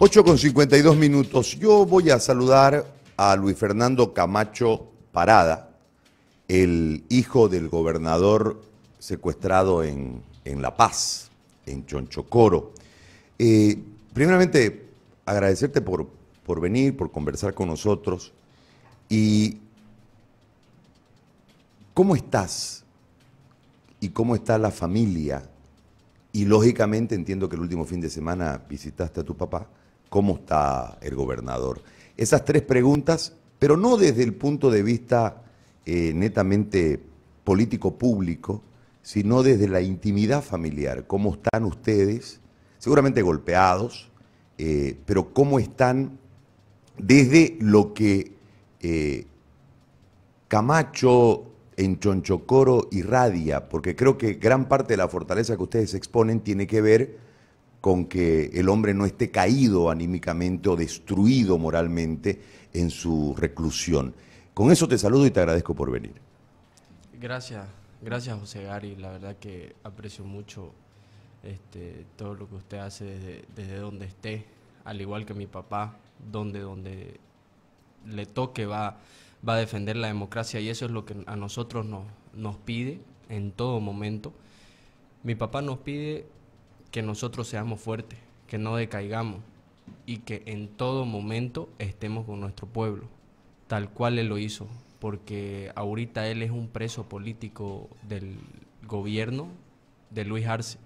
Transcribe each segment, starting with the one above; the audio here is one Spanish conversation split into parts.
8 con 52 minutos. Yo voy a saludar a Luis Fernando Camacho Parada, el hijo del gobernador secuestrado en, La Paz, en Chonchocoro. Eh, primeramente, agradecerte por, por venir, por conversar con nosotros. ¿Y cómo estás? ¿Y cómo está la familia? Y lógicamente entiendo que el último fin de semana visitaste a tu papá. ¿Cómo está el gobernador? Esas tres preguntas, pero no desde el punto de vista eh, netamente político público, sino desde la intimidad familiar. ¿Cómo están ustedes? Seguramente golpeados, eh, pero ¿cómo están desde lo que eh, Camacho en Chonchocoro irradia? Porque creo que gran parte de la fortaleza que ustedes exponen tiene que ver con que el hombre no esté caído anímicamente o destruido moralmente en su reclusión. Con eso te saludo y te agradezco por venir. Gracias, gracias José Gary, la verdad que aprecio mucho este, todo lo que usted hace desde, donde esté, al igual que mi papá, donde, donde le toque va, va a defender la democracia y eso es lo que a nosotros nos, nos pide en todo momento. Mi papá nos pide que nosotros seamos fuertes, que no decaigamos y que en todo momento estemos con nuestro pueblo, tal cual Él lo hizo, porque ahorita Él es un preso político del gobierno de Luis Arce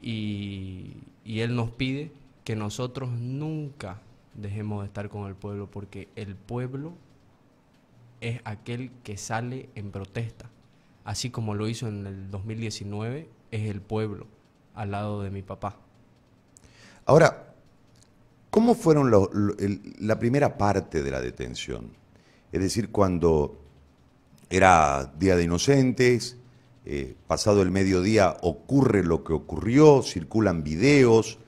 y, Él nos pide que nosotros nunca dejemos de estar con el pueblo, porque el pueblo es aquel que sale en protesta, así como lo hizo en el 2019, es el pueblo al lado de mi papá. Ahora, ¿cómo fueron la primera parte de la detención? Es decir, cuando era Día de Inocentes, eh, pasado el mediodía ocurre lo que ocurrió, circulan videos,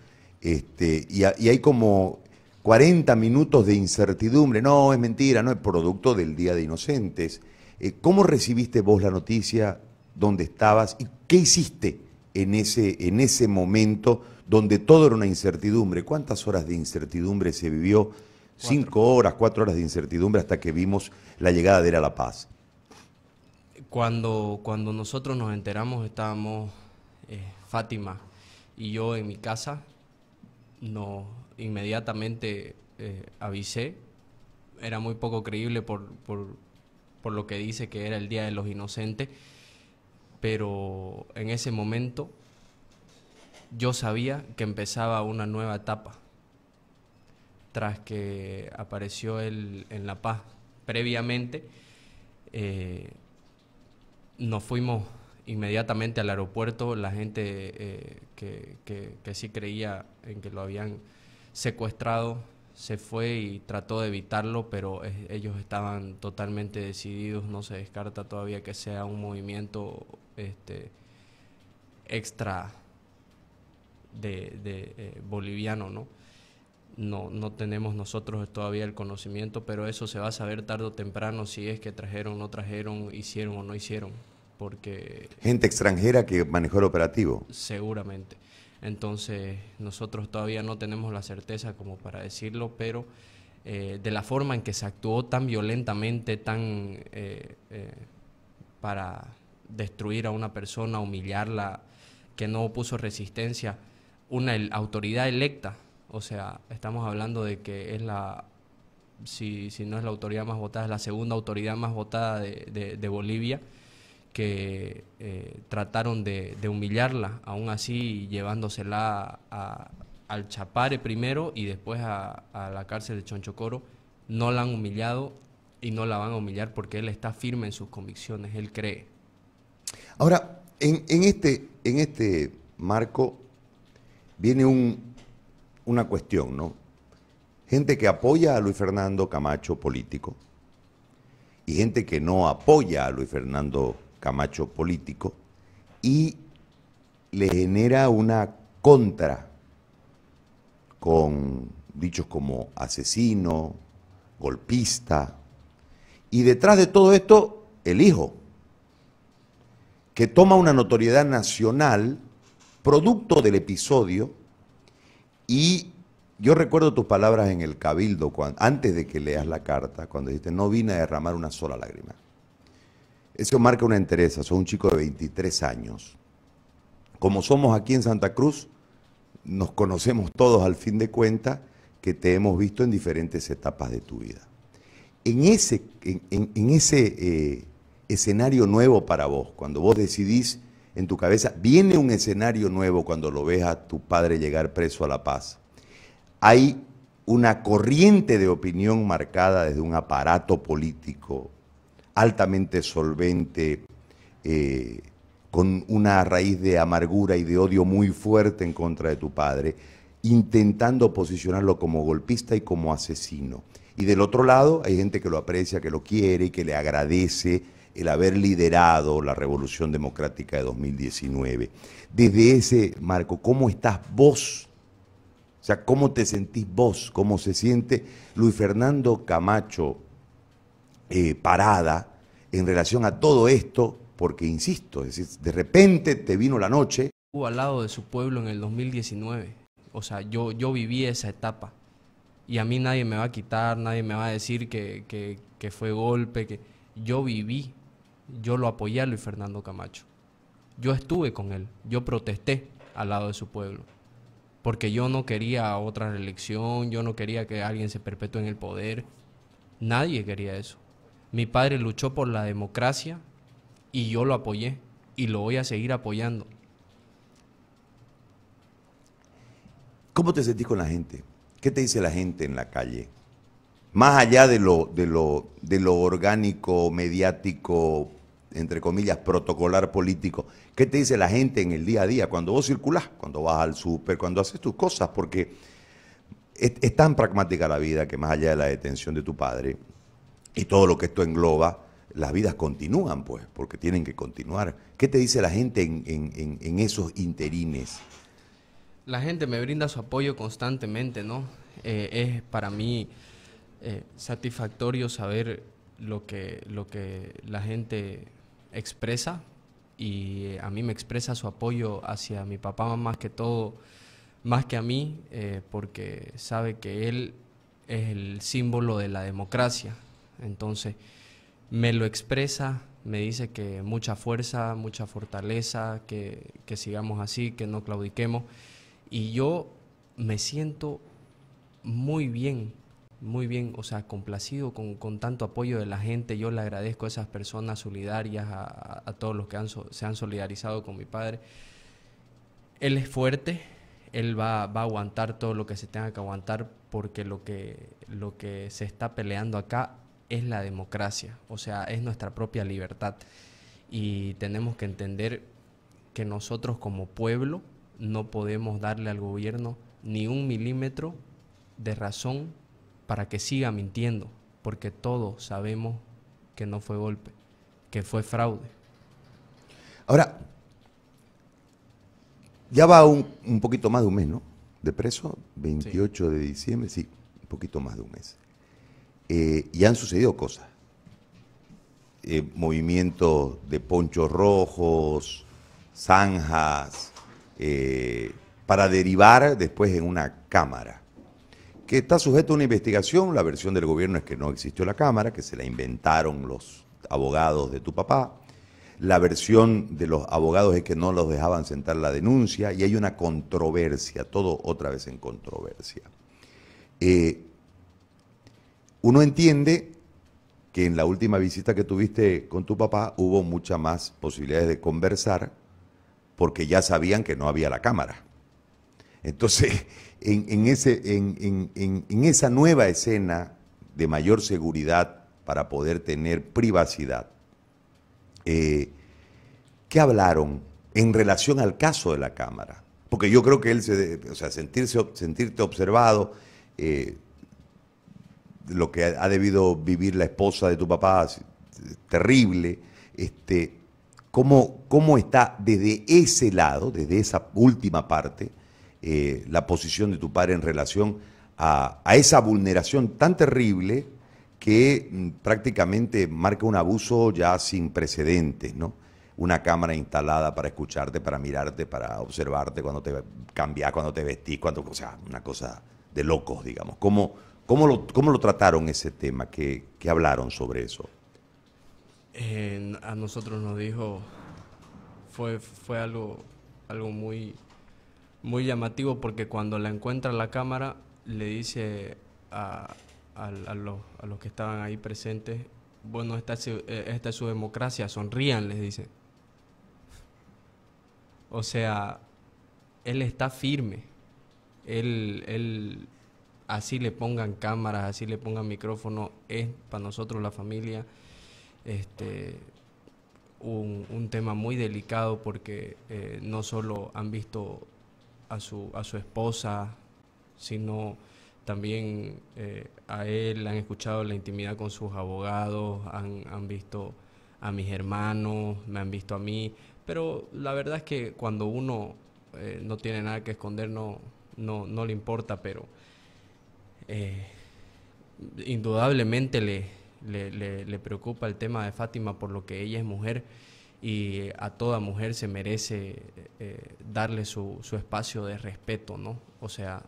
este, y, hay como 40 minutos de incertidumbre, no, es mentira, no es producto del Día de Inocentes. Eh, ¿Cómo recibiste vos la noticia? ¿Dónde estabas? ¿Y qué hiciste? en ese, en ese momento donde todo era una incertidumbre. ¿Cuántas horas de incertidumbre se vivió? Cinco horas, cuatro horas de incertidumbre hasta que vimos la llegada de La Paz. Cuando, cuando nosotros nos enteramos estábamos eh, Fátima y yo en mi casa, no, inmediatamente eh, avisé. Era muy poco creíble por, por lo que dice que era el Día de los Inocentes pero en ese momento yo sabía que empezaba una nueva etapa tras que apareció él en La Paz. Previamente eh, nos fuimos inmediatamente al aeropuerto, la gente eh, que sí creía en que lo habían secuestrado se fue y trató de evitarlo, pero eh, ellos estaban totalmente decididos, no se descarta todavía que sea un movimiento este, extra de, de eh, boliviano, ¿no? No, no tenemos nosotros todavía el conocimiento, pero eso se va a saber tarde o temprano si es que trajeron, no trajeron, hicieron o no hicieron, porque... Gente extranjera que manejó el operativo. Seguramente. Entonces nosotros todavía no tenemos la certeza como para decirlo, pero eh, de la forma en que se actuó tan violentamente, tan eh, eh, para destruir a una persona, humillarla, que no opuso resistencia, una autoridad electa, o sea, estamos hablando de que es la, si, si, no es la autoridad más votada, es la segunda autoridad más votada de Bolivia que eh, trataron de, humillarla, aún así llevándosela al Chapare primero y después a, la cárcel de Chonchocoro. No la han humillado y no la van a humillar porque él está firme en sus convicciones, él cree. Ahora, en, este, en este marco viene una cuestión, ¿no? Gente que apoya a Luis Fernando Camacho, político, y gente que no apoya a Luis Fernando Camacho político, y le genera una contra con dichos como asesino, golpista, y detrás de todo esto, el hijo, que toma una notoriedad nacional producto del episodio, y yo recuerdo tus palabras en el cabildo, antes de que leas la carta, cuando dijiste, no vine a derramar una sola lágrima. Eso marca una entereza. Soy un chico de 23 años. Como somos aquí en Santa Cruz, nos conocemos todos al fin de cuentas, que te hemos visto en diferentes etapas de tu vida. En ese, ese eh, escenario nuevo para vos, cuando vos decidís en tu cabeza, viene un escenario nuevo cuando lo ves a tu padre llegar preso a La Paz. Hay una corriente de opinión marcada desde un aparato político altamente solvente, eh, con una raíz de amargura y de odio muy fuerte en contra de tu padre, intentando posicionarlo como golpista y como asesino. Y del otro lado hay gente que lo aprecia, que lo quiere, que le agradece el haber liderado la Revolución Democrática de 2019. Desde ese marco, ¿cómo estás vos? O sea, ¿cómo te sentís vos? ¿Cómo se siente Luis Fernando Camacho eh, parada en relación a todo esto, porque insisto, es decir, de repente te vino la noche. Estuvo al lado de su pueblo en el 2019, o sea, yo, yo viví esa etapa y a mí nadie me va a quitar, nadie me va a decir que, que, que fue golpe, que yo viví, yo lo apoyé a Luis Fernando Camacho, yo estuve con él, yo protesté al lado de su pueblo porque yo no quería otra reelección, yo no quería que alguien se perpetúe en el poder. Nadie quería eso. Mi padre luchó por la democracia y yo lo apoyé y lo voy a seguir apoyando. ¿Cómo te sentís con la gente? ¿Qué te dice la gente en la calle? Más allá de lo, de lo, de lo orgánico, mediático, entre comillas, protocolar político, ¿qué te dice la gente en el día a día? Cuando vos circulás, cuando vas al súper, cuando haces tus cosas, porque es, tan pragmática la vida que más allá de la detención de tu padre, y todo lo que esto engloba, las vidas continúan, pues, porque tienen que continuar. ¿Qué te dice la gente en, esos interines? La gente me brinda su apoyo constantemente, ¿no? Eh, es para mí eh, satisfactorio saber lo que, lo que la gente expresa y eh, a mí me expresa su apoyo hacia mi papá más que todo, más que a mí, porque sabe que él es el símbolo de la democracia entonces, me lo expresa, me dice que mucha fuerza, mucha fortaleza, que, sigamos así, que no claudiquemos. Y yo me siento muy bien, muy bien, o sea, complacido con, tanto apoyo de la gente. Yo le agradezco a esas personas solidarias, a, todos los que se han solidarizado con mi padre. Él es fuerte, él va, a aguantar todo lo que se tenga que aguantar porque lo que, lo que se está peleando acá es la democracia, o sea, es nuestra propia libertad. Y tenemos que entender que nosotros como pueblo no podemos darle al gobierno ni un milímetro de razón para que siga mintiendo, porque todos sabemos que no fue golpe, que fue fraude. Ahora, ya va un, poquito más de un mes, ¿no? De preso, 28 de diciembre, sí, un poquito más de un mes. Eh, y han sucedido cosas. Eh, movimientos de ponchos rojos, zanjas, eh, para derivar después en una cámara, que está sujeto a una investigación. La versión del gobierno es que no existió la cámara, que se la inventaron los abogados de tu papá. La versión de los abogados es que no los dejaban sentar la denuncia y hay una controversia, todo otra vez en controversia uno entiende que en la última visita que tuviste con tu papá hubo muchas más posibilidades de conversar porque ya sabían que no había la cámara. Entonces, en, ese, en, esa nueva escena de mayor seguridad para poder tener privacidad, eh, ¿qué hablaron en relación al caso de la cámara? Porque yo creo que él, se, o sea, sentirse, sentirte observado, eh, lo que ha debido vivir la esposa de tu papá, terrible, este, ¿cómo, cómo está desde ese lado, desde esa última parte, eh, la posición de tu padre en relación a, esa vulneración tan terrible que mm, prácticamente marca un abuso ya sin precedentes, ¿no? Una cámara instalada para escucharte, para mirarte, para observarte cuando te cambiás, cuando te vestís, cuando, o sea, una cosa de locos, digamos. ¿Cómo, ¿Cómo lo, trataron ese tema? que hablaron sobre eso? a nosotros nos dijo, fue, fue algo, algo muy, muy llamativo porque cuando la encuentra la cámara le dice a, los, que estaban ahí presentes, bueno, esta, eh, esta es su democracia, sonrían, les dice. O sea, él está firme. Él, él, así le pongan cámaras, así le pongan micrófono, es para nosotros la familia este, un, un tema muy delicado porque eh, no solo han visto a su, a su esposa, sino también eh, a él, han escuchado la intimidad con sus abogados, han, visto a mis hermanos, me han visto a mí, pero la verdad es que cuando uno eh, no tiene nada que esconder, no, no, no le importa, pero eh, indudablemente le, le, preocupa el tema de Fátima por lo que ella es mujer y a toda mujer se merece eh, darle su, su, espacio de respeto, ¿no? O sea,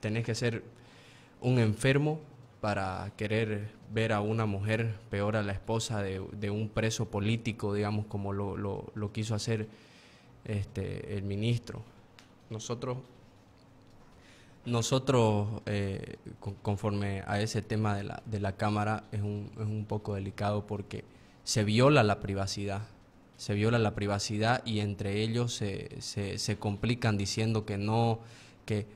tenés que ser un enfermo para querer ver a una mujer, peor a la esposa de, un preso político, digamos, como lo, lo quiso hacer este, el ministro. Nosotros nosotros, eh, conforme a ese tema de la, de la cámara, es un, es un, poco delicado porque se viola la privacidad. Se viola la privacidad y entre ellos se, se, complican diciendo que no, que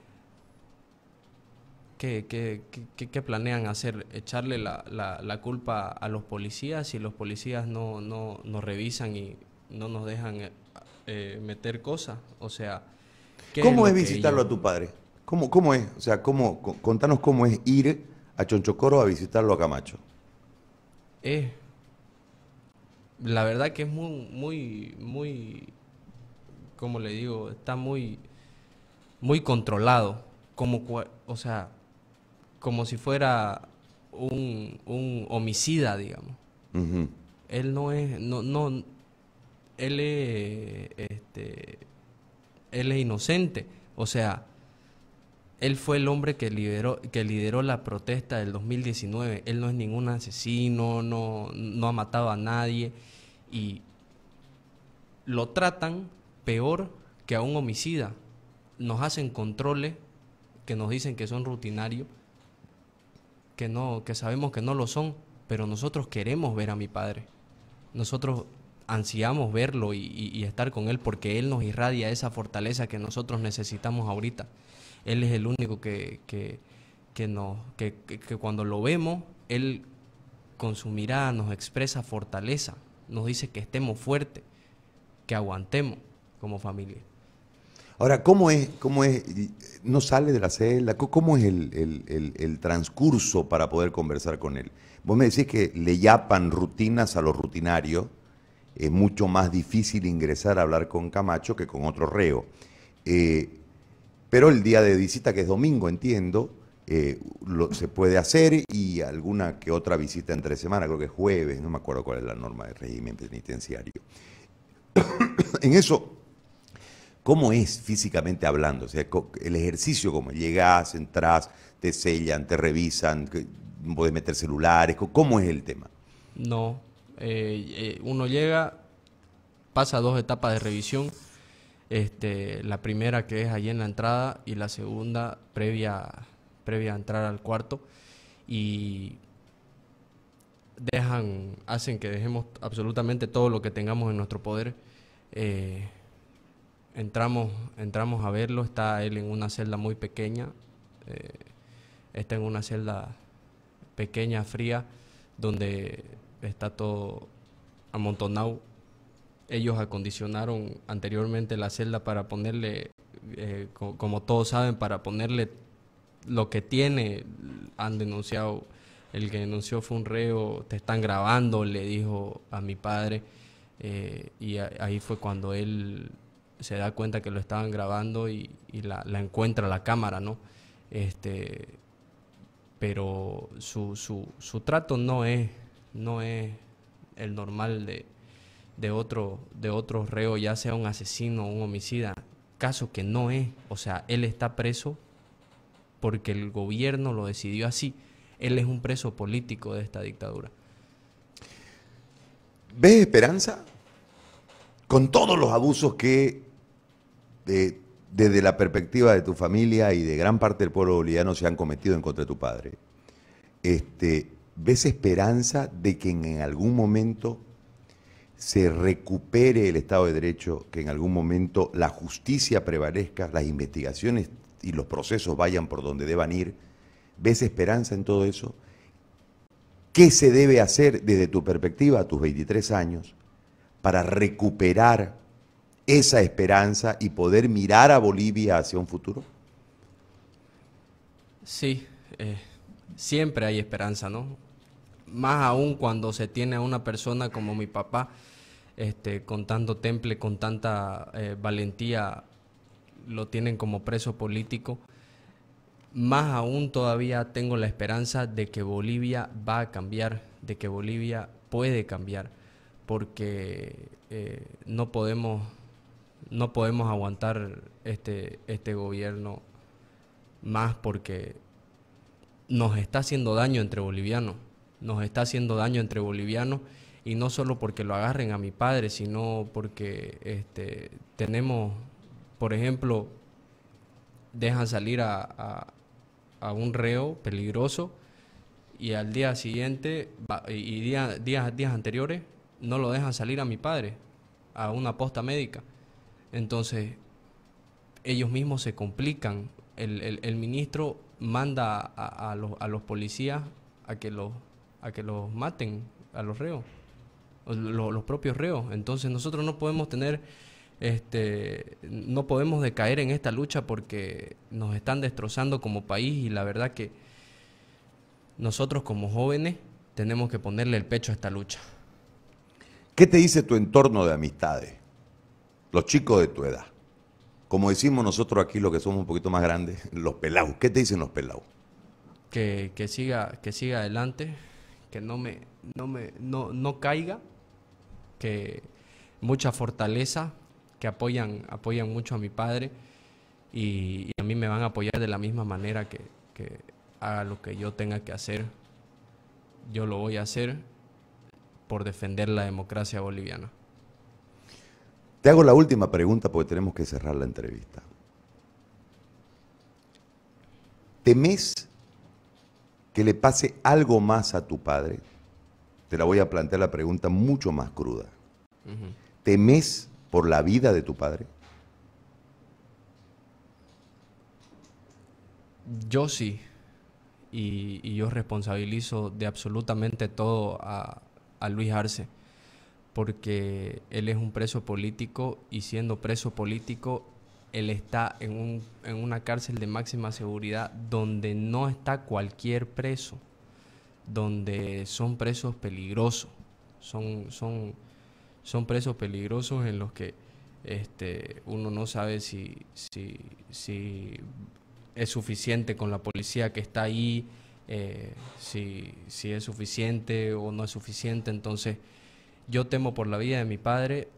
¿Qué, qué, planean hacer? ¿Echarle la, la, la, culpa a los policías si los policías no, no nos revisan y no nos dejan eh, meter cosas? O sea... ¿Cómo es, visitarlo a tu padre? ¿Cómo, es? O sea, cómo, contanos cómo es ir a Chonchocoro a visitarlo a Camacho. Es... Eh, la verdad que es muy, muy, muy, como le digo, está muy, muy controlado. Como, o sea, como si fuera un, un homicida, digamos. Él no es, no, no, él es, este, él es inocente. O sea, él fue el hombre que lideró, que lideró la protesta del 2019. Él no es ningún asesino, no, no ha matado a nadie. Y lo tratan peor que a un homicida. Nos hacen controles que nos dicen que son rutinarios, que, no, que sabemos que no lo son, pero nosotros queremos ver a mi padre. Nosotros ansiamos verlo y estar con él porque él nos irradia esa fortaleza que nosotros necesitamos ahorita. Él es el único que, que, que, cuando lo vemos, Él con su mirada nos expresa fortaleza, nos dice que estemos fuertes, que aguantemos como familia. Ahora, ¿cómo es, cómo es, no sale de la celda? ¿Cómo es el, transcurso para poder conversar con él? Vos me decís que le yapan rutinas a lo rutinario, es mucho más difícil ingresar a hablar con Camacho que con otro reo. Eh, pero el día de visita, que es domingo, entiendo, eh, se puede hacer y alguna que otra visita entre semana, creo que es jueves, no me acuerdo cuál es la norma del régimen penitenciario. en eso, ¿cómo es físicamente hablando? O sea, el ejercicio, ¿cómo? Llegas, entras, te sellan, te revisan, puedes meter celulares, ¿cómo es el tema? No, eh, eh, uno llega, pasa dos etapas de revisión este, la primera que es allí en la entrada y la segunda previa, previa a entrar al cuarto. Y dejan, hacen que dejemos absolutamente todo lo que tengamos en nuestro poder. Eh, entramos, entramos a verlo, está él en una celda muy pequeña, eh, está en una celda pequeña, fría, donde está todo amontonado ellos acondicionaron anteriormente la celda para ponerle, eh, como todos saben, para ponerle lo que tiene, han denunciado, el que denunció fue un reo, te están grabando, le dijo a mi padre, eh, y ahí fue cuando él se da cuenta que lo estaban grabando y, la, la, encuentra la cámara, ¿no? Este, pero su, su, su trato no es, no es el normal de, de otro, de otro reo, ya sea un asesino o un homicida, caso que no es, o sea, él está preso porque el gobierno lo decidió así, él es un preso político de esta dictadura. ¿Ves esperanza? Con todos los abusos que desde la perspectiva de tu familia y de gran parte del pueblo boliviano se han cometido en contra de tu padre, este, ¿ves esperanza de que en algún momento se recupere el Estado de Derecho, que en algún momento la justicia prevalezca, las investigaciones y los procesos vayan por donde deban ir. ¿Ves esperanza en todo eso? ¿Qué se debe hacer desde tu perspectiva a tus 23 años para recuperar esa esperanza y poder mirar a Bolivia hacia un futuro? Sí, eh, siempre hay esperanza, ¿no? más aún cuando se tiene a una persona como mi papá, este, con tanto temple, con tanta eh, valentía, lo tienen como preso político. Más aún todavía tengo la esperanza de que Bolivia va a cambiar, de que Bolivia puede cambiar, porque eh, no podemos no podemos aguantar este este gobierno más porque nos está haciendo daño entre bolivianos nos está haciendo daño entre bolivianos y no solo porque lo agarren a mi padre, sino porque este, tenemos, por ejemplo, dejan salir a, un reo peligroso y al día siguiente y días, días anteriores no lo dejan salir a mi padre a una posta médica. Entonces, ellos mismos se complican. El, el, ministro manda a, los, a los policías a que los a que los maten a los reos, los, propios reos. Entonces nosotros no podemos tener, este, no podemos decaer en esta lucha porque nos están destrozando como país y la verdad que nosotros como jóvenes tenemos que ponerle el pecho a esta lucha. ¿Qué te dice tu entorno de amistades? Los chicos de tu edad. Como decimos nosotros aquí, los que somos un poquito más grandes, los pelados. ¿Qué te dicen los pelados? Que, que, siga, que siga adelante, que no me, no me, no, caiga, que mucha fortaleza, que apoyan, apoyan mucho a mi padre y, a mí me van a apoyar de la misma manera que, que haga lo que yo tenga que hacer. Yo lo voy a hacer por defender la democracia boliviana. Te hago la última pregunta porque tenemos que cerrar la entrevista. ¿Temes que le pase algo más a tu padre, te la voy a plantear la pregunta mucho más cruda. ¿Temes por la vida de tu padre? Yo sí. Y, yo responsabilizo de absolutamente todo a Luis Arce porque él es un preso político y siendo preso político él está en, una cárcel de máxima seguridad donde no está cualquier preso, donde son presos peligrosos, son, son, son presos peligrosos en los que este, uno no sabe si, si, es suficiente con la policía que está ahí, eh, si, es suficiente o no es suficiente. Entonces, yo temo por la vida de mi padre.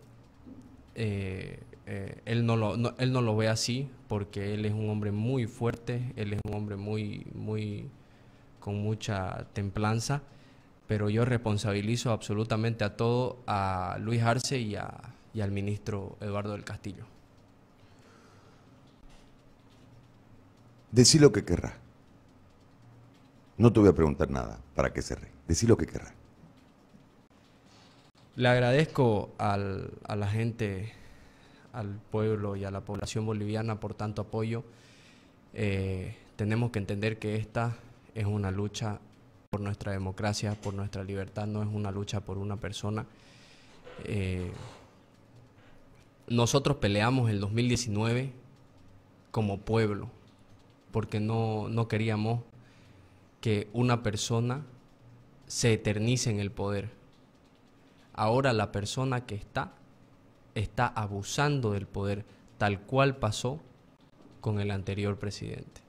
Eh, eh, él, no lo, él no lo ve así porque él es un hombre muy fuerte, él es un hombre muy, muy, con mucha templanza, pero yo responsabilizo absolutamente a todo a Luis Arce y, al ministro Eduardo del Castillo. Decí lo que querrá. No te voy a preguntar nada para que cerré. Decí lo que querrá. Le agradezco al, a la gente al pueblo y a la población boliviana por tanto apoyo. Eh, tenemos que entender que esta es una lucha por nuestra democracia, por nuestra libertad, no es una lucha por una persona. Eh, nosotros peleamos el 2019 como pueblo, porque no, no queríamos que una persona se eternice en el poder. Ahora la persona que está está abusando del poder tal cual pasó con el anterior presidente.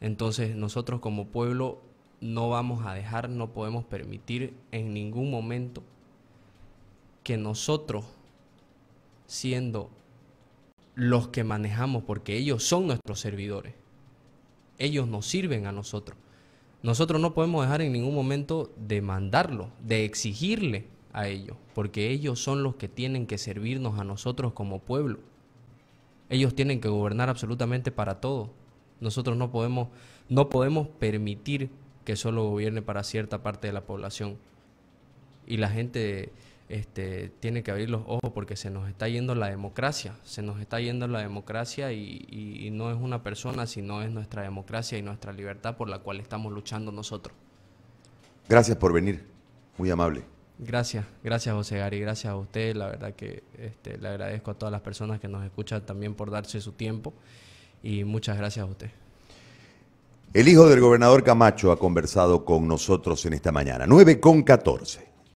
Entonces nosotros como pueblo no vamos a dejar, no podemos permitir en ningún momento que nosotros, siendo los que manejamos, porque ellos son nuestros servidores, ellos nos sirven a nosotros, nosotros no podemos dejar en ningún momento de mandarlo, de exigirle a ellos, porque ellos son los que tienen que servirnos a nosotros como pueblo. Ellos tienen que gobernar absolutamente para todo. Nosotros no podemos, no podemos permitir que solo gobierne para cierta parte de la población. Y la gente este, tiene que abrir los ojos porque se nos está yendo la democracia, se nos está yendo la democracia y no es una persona, sino es nuestra democracia y nuestra libertad por la cual estamos luchando nosotros. Gracias por venir, muy amable. Gracias, gracias José Gary, gracias a usted. La verdad que este, le agradezco a todas las personas que nos escuchan también por darse su tiempo y muchas gracias a usted. El hijo del gobernador Camacho ha conversado con nosotros en esta mañana, 9 con 14.